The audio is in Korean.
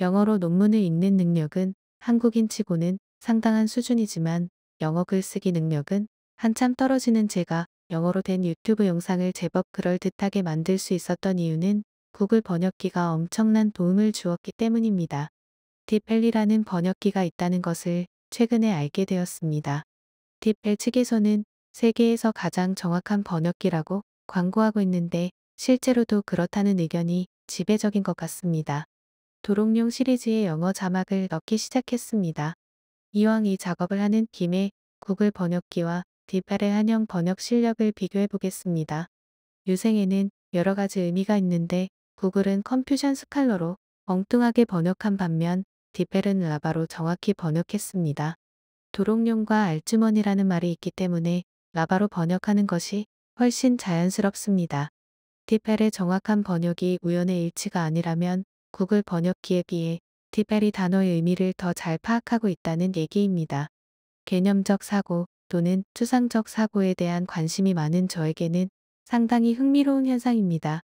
영어로 논문을 읽는 능력은 한국인치고는 상당한 수준이지만 영어 글쓰기 능력은 한참 떨어지는 제가 영어로 된 유튜브 영상을 제법 그럴듯하게 만들 수 있었던 이유는 구글 번역기가 엄청난 도움을 주었기 때문입니다. 딥펠리라는 번역기가 있다는 것을 최근에 알게 되었습니다. 딥펠 측에서는 세계에서 가장 정확한 번역기라고 광고하고 있는데 실제로도 그렇다는 의견이 지배적인 것 같습니다. 도롱뇽 시리즈의 영어 자막을 넣기 시작했습니다. 이왕 이 작업을 하는 김에 구글 번역기와 디팔의 한영 번역 실력을 비교해 보겠습니다. 유생에는 여러 가지 의미가 있는데 구글은 컴퓨션 스칼러로 엉뚱하게 번역한 반면 디펠은 라바로 정확히 번역했습니다. 도롱뇽과 알주머니라는 말이 있기 때문에 라바로 번역하는 것이 훨씬 자연스럽습니다. 디펠의 정확한 번역이 우연의 일치가 아니라면 구글 번역기에 비해 디벨이 단어의 의미를 더 잘 파악하고 있다는 얘기입니다. 개념적 사고 또는 추상적 사고에 대한 관심이 많은 저에게는 상당히 흥미로운 현상입니다.